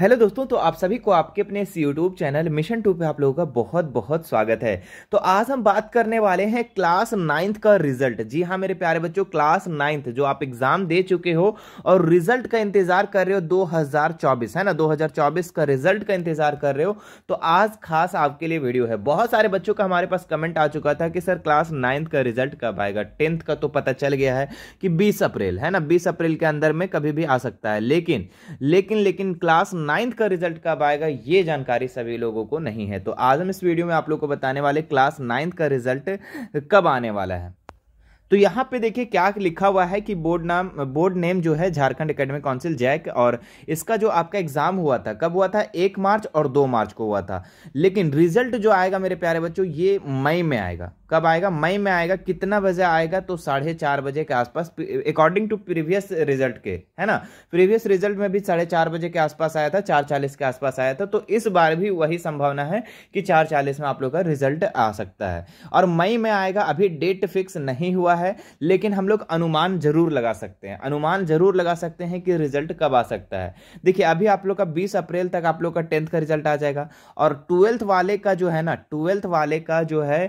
hello दोस्तों तो आप सभी को आपके अपने इस यूट्यूब चैनल मिशन टू पे आप लोगों का बहुत बहुत स्वागत है तो आज हम बात करने वाले हैं क्लास नाइन्थ का रिजल्ट जी हाँ मेरे प्यारे बच्चों क्लास नाइन्थ जो आप एग्जाम दे चुके हो और रिजल्ट का इंतजार कर रहे हो 2024 है ना 2024 का रिजल्ट का इंतजार कर रहे हो तो आज खास आपके लिए वीडियो है बहुत सारे बच्चों का हमारे पास कमेंट आ चुका था कि सर क्लास नाइन्थ का रिजल्ट कब आएगा टेंथ का तो पता चल गया है कि बीस अप्रैल है ना बीस अप्रैल के अंदर में कभी भी आ सकता है लेकिन लेकिन लेकिन क्लास नाइन्थ का रिजल्ट कब आएगा ये जानकारी सभी लोगों को नहीं है तो आज हम इस वीडियो में आप लोग को बताने वाले क्लास नाइन्थ का रिजल्ट कब आने वाला है तो यहाँ पे देखिए क्या लिखा हुआ है कि बोर्ड नाम बोर्ड नेम जो है झारखंड एकेडमिक काउंसिल जैक और इसका जो आपका एग्जाम हुआ था कब हुआ था एक मार्च और दो मार्च को हुआ था लेकिन रिजल्ट जो आएगा मेरे प्यारे बच्चों ये मई में आएगा कब आएगा मई में आएगा कितना बजे आएगा तो साढ़े चार बजे के आसपास अकॉर्डिंग टू प्रीवियस रिजल्ट के है ना प्रीवियस रिजल्ट में भी साढ़े चार बजे के आसपास आया था चार चालीस के आसपास आया था तो इस बार भी वही संभावना है कि चार चालीस में आप लोग का रिजल्ट आ सकता है और मई में आएगा अभी डेट फिक्स नहीं हुआ है लेकिन हम लोग अनुमान जरूर लगा सकते हैं अनुमान जरूर लगा सकते हैं कि रिजल्ट कब आ सकता है देखिए अभी आप लोग का बीस अप्रैल तक आप लोग का टेंथ का रिजल्ट आ जाएगा और ट्वेल्थ वाले का जो है ना ट्वेल्थ वाले का जो है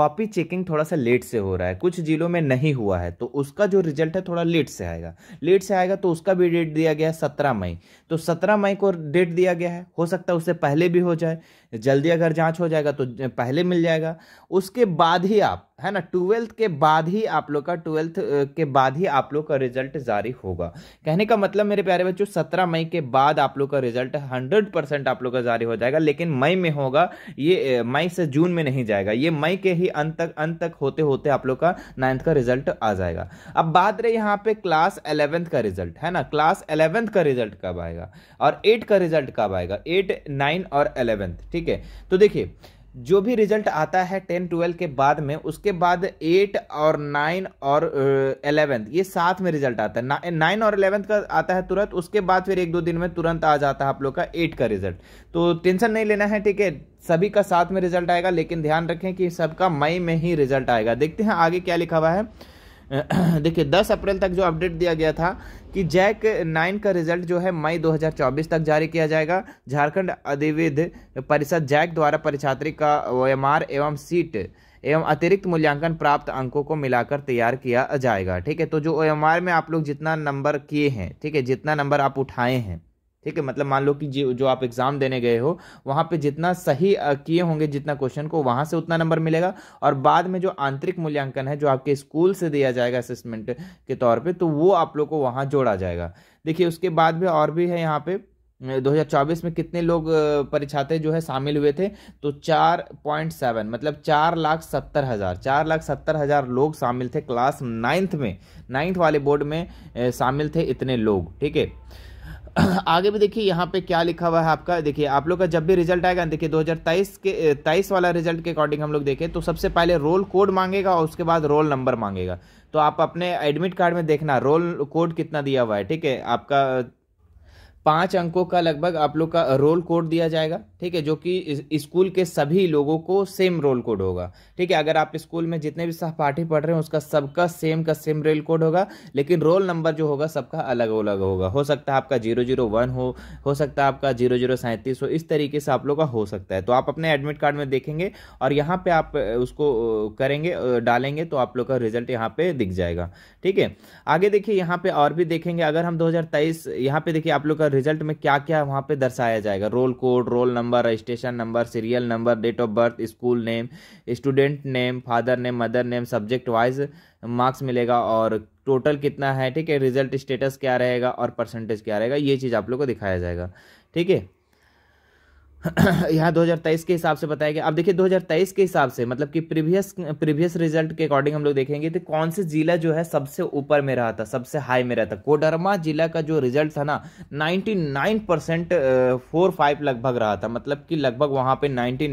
कॉपी चेकिंग थोड़ा सा लेट से हो रहा है कुछ जिलों में नहीं हुआ है तो उसका जो रिजल्ट है थोड़ा लेट से आएगा लेट से आएगा तो उसका भी डेट दिया गया है सत्रह मई तो सत्रह मई को डेट दिया गया है हो सकता है उससे पहले भी हो जाए जल्दी अगर जांच हो जाएगा तो पहले मिल जाएगा उसके बाद ही आप है ना ट्वेल्थ के बाद ही आप लोग का ट्वेल्थ के बाद ही आप लोग का रिजल्ट जारी होगा कहने का मतलब मेरे प्यारे बच्चों सत्रह मई के बाद आप लोग का रिजल्ट हंड्रेड परसेंट आप लोग का जारी हो जाएगा लेकिन मई में होगा ये मई से जून में नहीं जाएगा ये मई के ही अंत तक अंत तक होते होते आप लोग का नाइन्थ का रिजल्ट आ जाएगा अब बात रही यहाँ पे क्लास एलेवेंथ का रिजल्ट है ना क्लास एलेवेंथ का रिजल्ट कब आएगा और एट का रिजल्ट कब आएगा एट नाइन और एलेवेंथ ठीक ठीक है तो देखिए जो भी रिजल्ट आता है टेन ट्वेल्व के बाद में उसके बाद एट और नाइन और एलेवेंथ ये साथ में रिजल्ट आता है ना, नाइन और एलेवेंथ का आता है तुरंत उसके बाद फिर एक दो दिन में तुरंत आ जाता है आप लोग का एट का रिजल्ट तो टेंशन नहीं लेना है ठीक है सभी का साथ में रिजल्ट आएगा लेकिन ध्यान रखें कि सबका मई में ही रिजल्ट आएगा देखते हैं आगे क्या लिखा हुआ है देखिए 10 अप्रैल तक जो अपडेट दिया गया था कि जैक नाइन का रिजल्ट जो है मई 2024 तक जारी किया जाएगा झारखंड अधिविध परिषद जैक द्वारा परिछात्री का ओ एवं सीट एवं अतिरिक्त मूल्यांकन प्राप्त अंकों को मिलाकर तैयार किया जाएगा ठीक है तो जो ओ में आप लोग जितना नंबर किए हैं ठीक है जितना नंबर आप उठाए हैं ठीक है मतलब मान लो कि जो आप एग्ज़ाम देने गए हो वहां पे जितना सही किए होंगे जितना क्वेश्चन को वहां से उतना नंबर मिलेगा और बाद में जो आंतरिक मूल्यांकन है जो आपके स्कूल से दिया जाएगा असेसमेंट के तौर पे तो वो आप लोग को वहां जोड़ा जाएगा देखिए उसके बाद भी और भी है यहाँ पे 2024 में कितने लोग परीक्षाते जो है शामिल हुए थे तो चार पॉइंट सेवन मतलब चार लाख सत्तर हज़ार चार लाख सत्तर हज़ार लोग शामिल थे क्लास नाइन्थ में नाइन्थ वाले बोर्ड में शामिल थे इतने लोग ठीक है आगे भी देखिए यहाँ पे क्या लिखा हुआ है आपका देखिए आप लोग का जब भी रिजल्ट आएगा देखिए 2023 के तेईस वाला रिजल्ट के अकॉर्डिंग हम लोग देखें तो सबसे पहले रोल कोड मांगेगा और उसके बाद रोल नंबर मांगेगा तो आप अपने एडमिट कार्ड में देखना रोल कोड कितना दिया हुआ है ठीक है आपका पाँच अंकों का लगभग आप लोग का रोल कोड दिया जाएगा ठीक है जो कि स्कूल के सभी लोगों को सेम रोल कोड होगा ठीक है अगर आप स्कूल में जितने भी सहपाठी पढ़ रहे हैं उसका सबका सेम का सेम रोल कोड होगा लेकिन रोल नंबर जो होगा सबका अलग अलग होगा हो सकता है आपका जीरो जीरो वन हो हो सकता है आपका जीरो जीरो सैंतीस हो इस तरीके से आप लोग का हो सकता है तो आप अपने एडमिट कार्ड में देखेंगे और यहाँ पे आप उसको करेंगे डालेंगे तो आप लोग का रिजल्ट यहाँ पे दिख जाएगा ठीक है आगे देखिए यहाँ पे और भी देखेंगे अगर हम दो तेईस यहाँ पे देखिए आप लोग का रिजल्ट में क्या क्या वहाँ पे दर्शाया जाएगा roll code roll number registration number serial number date of birth school name student name father name mother name subject wise marks मिलेगा और टोटल कितना है ठीक है रिजल्ट स्टेटस क्या रहेगा और परसेंटेज क्या रहेगा ये चीज़ आप लोग को दिखाया जाएगा ठीक है यहाँ 2023 के हिसाब से बताया गया अब देखिए 2023 के हिसाब से मतलब कि प्रीवियस प्रीवियस रिजल्ट के अकॉर्डिंग हम लोग देखेंगे तो कौन से जिला जो है सबसे ऊपर में रहा था सबसे हाई में रहा था कोडरमा जिला का जो रिजल्ट था ना 99 परसेंट फोर फाइव लगभग रहा था मतलब कि लगभग वहाँ पे 99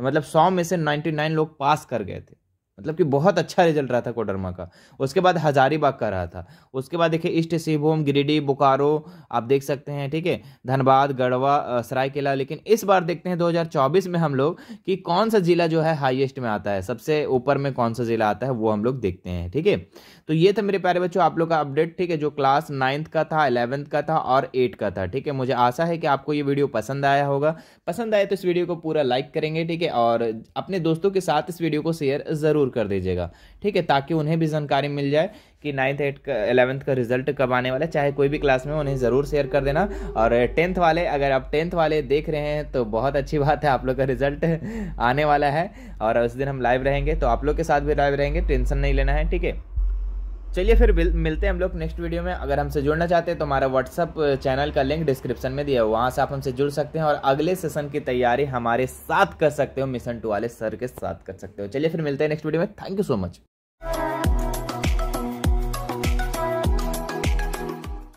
मतलब 100 में से 99 लोग पास कर गए थे मतलब कि बहुत अच्छा रिजल्ट रहा था कोडरमा का उसके बाद हजारीबाग का रहा था उसके बाद देखिए ईस्ट सिंहभूम गिरिडीह बोकारो आप देख सकते हैं ठीक है धनबाद गढ़वा सरायकेला लेकिन इस बार देखते हैं 2024 में हम लोग कि कौन सा जिला जो है हाईएस्ट में आता है सबसे ऊपर में कौन सा जिला आता है वो हम लोग देखते हैं ठीक है तो ये था मेरे प्यारे बच्चों आप लोग का अपडेट ठीक है जो क्लास नाइन्थ का था इलेवंथ का था और एट का था ठीक है मुझे आशा है कि आपको ये वीडियो पसंद आया होगा पसंद आए तो इस वीडियो को पूरा लाइक करेंगे ठीक है और अपने दोस्तों के साथ इस वीडियो को शेयर जरूर कर दीजिएगा ठीक है ताकि उन्हें भी जानकारी मिल जाए कि नाइन्थ एट का एलेवंथ का रिजल्ट कब आने वाला है चाहे कोई भी क्लास में उन्हें ज़रूर शेयर कर देना और टेंथ वाले अगर आप टेंथ वाले देख रहे हैं तो बहुत अच्छी बात है आप लोग का रिजल्ट आने वाला है और उस दिन हम लाइव रहेंगे तो आप लोग के साथ भी लाइव रहेंगे टेंशन नहीं लेना है ठीक है चलिए फिर मिलते हैं हम लोग नेक्स्ट वीडियो में अगर हमसे जुड़ना चाहते हैं तो हमारा व्हाट्सअप चैनल uh, का लिंक डिस्क्रिप्शन में दिया है वहाँ से आप हमसे जुड़ सकते हैं और अगले सेशन की तैयारी हमारे साथ कर सकते हो मिशन टू वाले सर के साथ कर सकते हो चलिए फिर मिलते हैं नेक्स्ट वीडियो में थैंक यू सो मच